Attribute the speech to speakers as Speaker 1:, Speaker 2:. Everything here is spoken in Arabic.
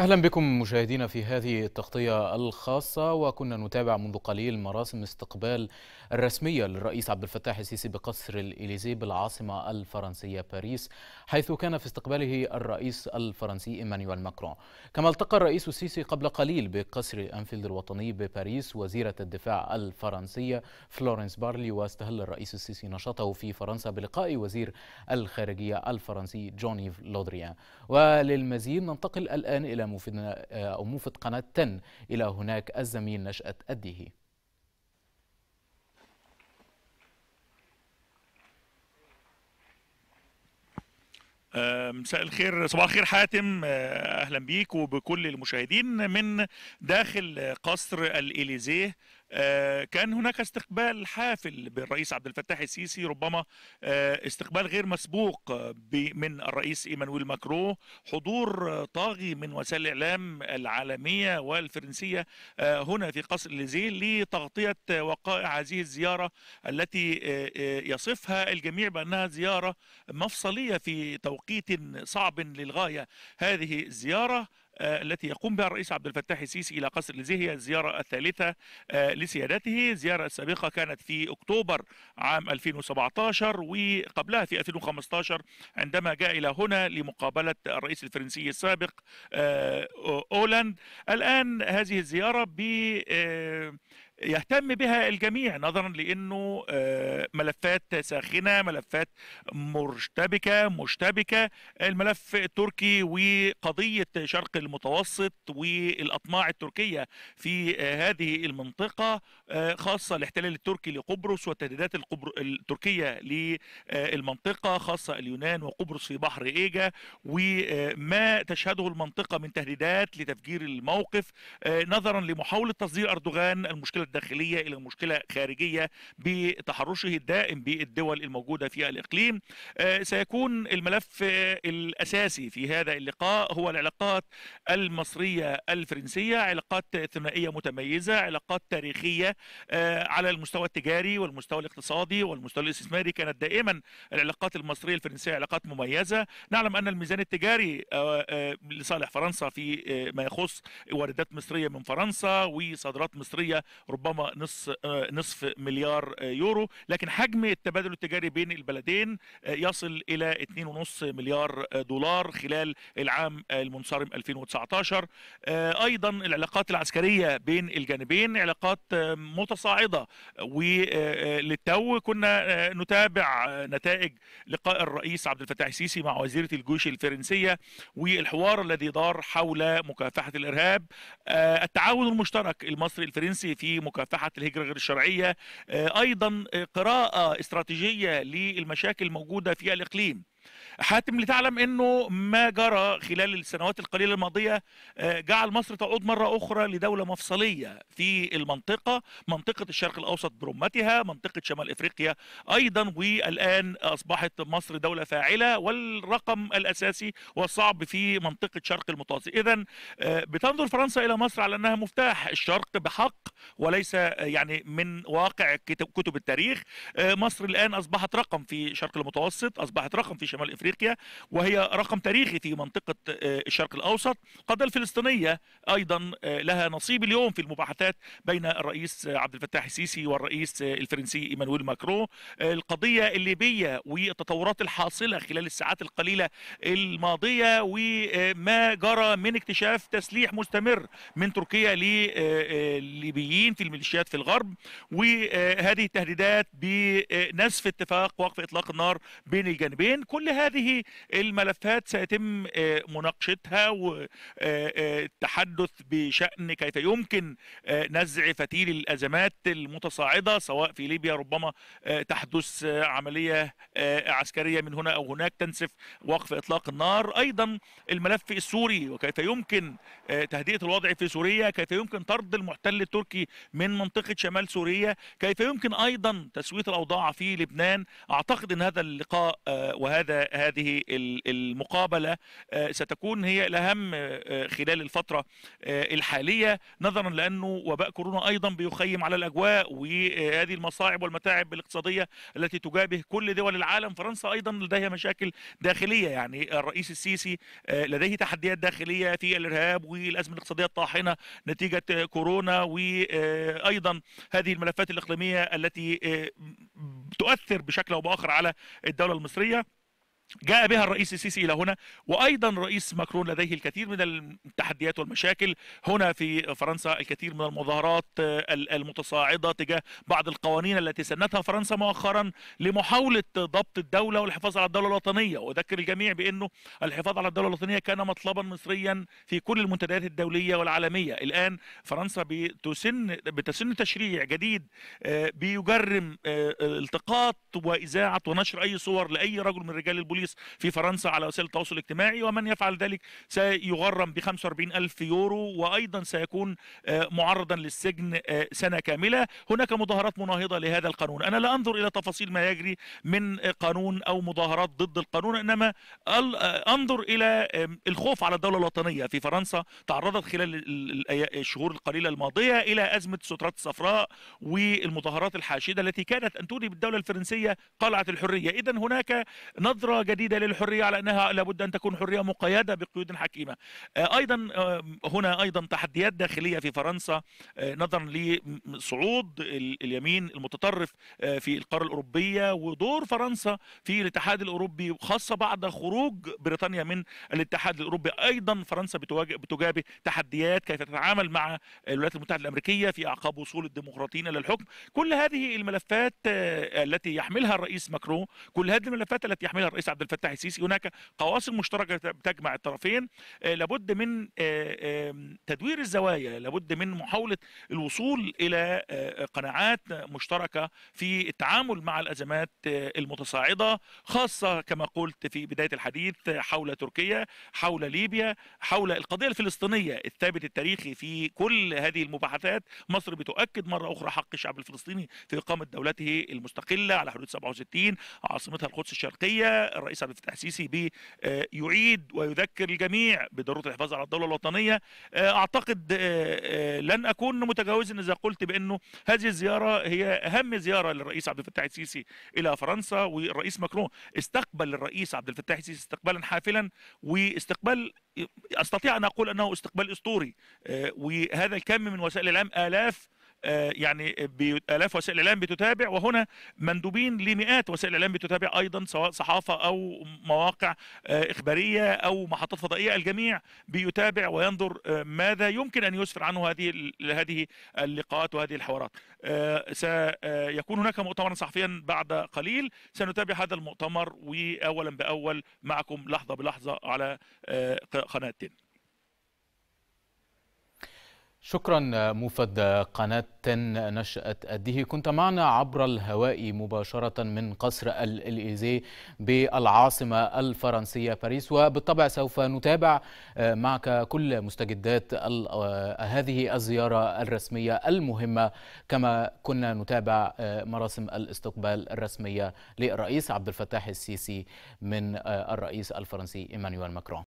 Speaker 1: أهلا بكم مشاهدينا في هذه التغطية الخاصة وكنا نتابع منذ قليل مراسم استقبال الرسمية للرئيس عبد الفتاح السيسي بقصر الإليزي بالعاصمة الفرنسية باريس حيث كان في استقباله الرئيس الفرنسي إيمانويل ماكرون كما التقى الرئيس السيسي قبل قليل بقصر أنفيلد الوطني بباريس وزيرة الدفاع الفرنسية فلورنس بارلي واستهل الرئيس السيسي نشاطه في فرنسا بلقاء وزير الخارجية الفرنسي جونيف لودريان وللمزيد ننتقل الآن إلى موفدنا آه، أو موفد قناة تن إلى هناك الزميل نشأة الديهي
Speaker 2: آه، مساء الخير صباح الخير حاتم آه، اهلا بيك وبكل المشاهدين من داخل قصر الاليزيه آه، كان هناك استقبال حافل بالرئيس عبد الفتاح السيسي ربما آه، استقبال غير مسبوق من الرئيس ايمانويل ماكرو حضور آه، طاغي من وسائل الاعلام العالميه والفرنسيه هنا في قصر ليزيه لتغطيه وقائع هذه الزياره التي يصفها الجميع بانها زياره مفصليه في توقيت صعب للغايه هذه الزياره آه، التي يقوم بها الرئيس عبد الفتاح السيسي الى قصر اليزيه الزياره الثالثه آه، لسيادته، الزياره السابقه كانت في اكتوبر عام 2017 وقبلها في 2015 عندما جاء الى هنا لمقابله الرئيس الفرنسي السابق آه، اولاند، الان هذه الزياره ب يهتم بها الجميع نظرا لانه آه، ملفات ساخنه ملفات مرتبكه مشتبكه الملف التركي وقضيه شرق المتوسط والاطماع التركيه في آه، هذه المنطقه آه، خاصه الاحتلال التركي لقبرص والتهديدات التركيه للمنطقه خاصه اليونان وقبرص في بحر ايجا وما تشهده المنطقه من تهديدات لتفجير الموقف نظرا لمحاوله تصدير اردوغان المشكله الداخليه الى مشكله خارجيه بتحرشه الدائم بالدول الموجوده في الاقليم آه، سيكون الملف آه، الاساسي في هذا اللقاء هو العلاقات المصريه الفرنسيه علاقات ثنائيه متميزه علاقات تاريخيه آه، على المستوى التجاري والمستوى الاقتصادي والمستوى الاستثماري كانت دائما العلاقات المصريه الفرنسيه علاقات مميزه نعلم ان الميزان التجاري لصالح فرنسا في ما يخص واردات مصريه من فرنسا وصادرات مصريه ربما ربما نصف آه، نصف مليار آه، يورو لكن حجم التبادل التجاري بين البلدين آه، يصل الى 2.5 مليار دولار خلال العام المنصرم 2019 ايضا العلاقات العسكريه بين الجانبين علاقات متصاعده وللتو كنا نتابع نتائج لقاء الرئيس عبد الفتاح السيسي مع وزيره الجيش الفرنسيه والحوار الذي دار حول مكافحه الارهاب التعاون المشترك المصري الفرنسي في مكافحة الهجره غير الشرعيه آه، ايضا آه، قراءه استراتيجيه للمشاكل الموجوده في الاقليم حاتم لتعلم انه ما جرى خلال السنوات القليله الماضيه آه، جعل مصر تعود مره اخرى لدوله مفصليه في المنطقه، منطقه الشرق الاوسط برمتها، منطقه شمال افريقيا ايضا والان اصبحت مصر دوله فاعله والرقم الاساسي والصعب في منطقه شرق المتوسط، اذا آه، بتنظر فرنسا الى مصر على انها مفتاح الشرق بحق وليس آه، يعني من واقع كتب التاريخ، مصر الان اصبحت رقم في شرق المتوسط، اصبحت رقم في شمال شمال افريقيا وهي رقم تاريخي في منطقه آه، الشرق الاوسط قد الفلسطينيه ايضا آه، لها نصيب اليوم في المباحثات بين الرئيس عبد الفتاح السيسي والرئيس آه، الفرنسي ايمانويل ماكرون القضيه الليبيه والتطورات الحاصله خلال الساعات القليله الماضيه وما جرى من اكتشاف تسليح مستمر من تركيا لليبيين في الميليشيات في الغرب وهذه التهديدات بنسف اتفاق وقف اطلاق النار بين الجانبين كل كل هذه الملفات سيتم آه، مناقشتها والتحدث آه، آه، بشأن كيف يمكن نزع فتيل الأزمات المتصاعدة سواء في ليبيا ربما تحدث عملية عسكرية من هنا أو هناك تنسف وقف إطلاق النار أيضا الملف السوري وكيف يمكن تهدئة الوضع في سوريا كيف يمكن طرد المحتل التركي من منطقة شمال سوريا كيف يمكن أيضا تسوية الأوضاع في لبنان أعتقد أن هذا اللقاء وهذا هذا هذه المقابله آه، ستكون هي الاهم آه، خلال الفتره آه، الحاليه نظرا لانه وباء كورونا ايضا بيخيم على الاجواء وهذه المصاعب والمتاعب الاقتصاديه التي تجابه كل دول العالم فرنسا ايضا لديها مشاكل داخليه يعني الرئيس السيسي لديه تحديات داخليه في الارهاب والازمه الاقتصاديه الطاحنه نتيجه كورونا وايضا هذه الملفات الاقليميه التي تؤثر بشكل او باخر على الدوله المصريه جاء بها الرئيس السيسي الى هنا وايضا رئيس ماكرون لديه الكثير من التحديات والمشاكل هنا في فرنسا الكثير من المظاهرات آه، المتصاعده تجاه بعض القوانين التي سنتها فرنسا مؤخرا لمحاوله ضبط الدوله والحفاظ على الدوله الوطنيه واذكر الجميع بانه الحفاظ على الدوله الوطنيه كان مطلبا مصريا في كل المنتديات الدوليه والعالميه الان فرنسا بتسن بتسن تشريع جديد آه، بيجرم آه، التقاط واذاعه ونشر اي صور لاي رجل من رجال البوليس البوليس في فرنسا على وسائل التواصل الاجتماعي ومن يفعل ذلك سيغرم ب 45 ألف يورو وأيضا سيكون آه، معرضا للسجن آه، سنة كاملة هناك مظاهرات مناهضة لهذا القانون أنا لا أنظر إلى تفاصيل ما يجري من آه، قانون أو مظاهرات ضد القانون إنما أنظر إلى الخوف على الدولة الوطنية في فرنسا تعرضت خلال الشهور القليلة الماضية إلى أزمة السترات الصفراء والمظاهرات الحاشدة التي كانت أن تودي بالدولة الفرنسية قلعة الحرية إذا هناك نظرة جديده للحريه على انها لابد ان تكون حريه مقيده بقيود حكيمه آه، ايضا آه، هنا ايضا تحديات داخليه في فرنسا آه، نظرا لصعود اليمين المتطرف في القاره الاوروبيه ودور فرنسا في الاتحاد الاوروبي خاصه بعد خروج بريطانيا من الاتحاد الاوروبي ايضا فرنسا بتجابه تحديات كيف تتعامل مع الولايات المتحده الامريكيه في اعقاب وصول الديمقراطيين الى الحكم كل هذه الملفات التي يحملها الرئيس ماكرون كل هذه الملفات التي يحملها الرئيس عبد الفتاح السيسي هناك قواسم مشتركه تجمع الطرفين آه، لابد من آه، تدوير الزوايا لابد من محاوله الوصول الى آه، قناعات مشتركه في التعامل مع الازمات المتصاعده خاصه كما قلت في بدايه الحديث حول تركيا حول ليبيا حول القضيه الفلسطينيه الثابت التاريخي في كل هذه المباحثات مصر بتؤكد مره اخرى حق الشعب الفلسطيني في اقامه دولته المستقله على حدود 67 عاصمتها القدس الشرقيه الرئيس عبد الفتاح السيسي ب آه، يعيد ويذكر الجميع بضروره الحفاظ على الدوله الوطنيه آه، اعتقد آه، لن اكون متجاوزا اذا قلت بانه هذه الزياره هي اهم زياره للرئيس عبد الفتاح السيسي الى فرنسا والرئيس ماكرون استقبل الرئيس عبد الفتاح السيسي استقبالا حافلا واستقبال استطيع ان اقول انه استقبال اسطوري وهذا الكم من وسائل الاعلام الاف آه، يعني بالاف وسائل الاعلام بتتابع وهنا مندوبين لمئات وسائل الاعلام بتتابع ايضا سواء صحافه او مواقع آه، اخباريه او محطات فضائيه الجميع بيتابع وينظر آه، ماذا يمكن ان يسفر عنه هذه هذه اللقاءات وهذه الحوارات سيكون هناك مؤتمرا صحفيا بعد قليل سنتابع هذا المؤتمر واولا باول معكم لحظه بلحظه على قناه تن
Speaker 1: شكرا موفد قناة نشأة أديه كنت معنا عبر الهواء مباشرة من قصر الإليزي بالعاصمة الفرنسية باريس وبالطبع سوف نتابع آه، معك كل مستجدات آه، هذه الزيارة الرسمية المهمة كما كنا نتابع آه، مراسم الاستقبال الرسمية للرئيس عبد الفتاح السيسي من الرئيس الفرنسي إيمانويل ماكرون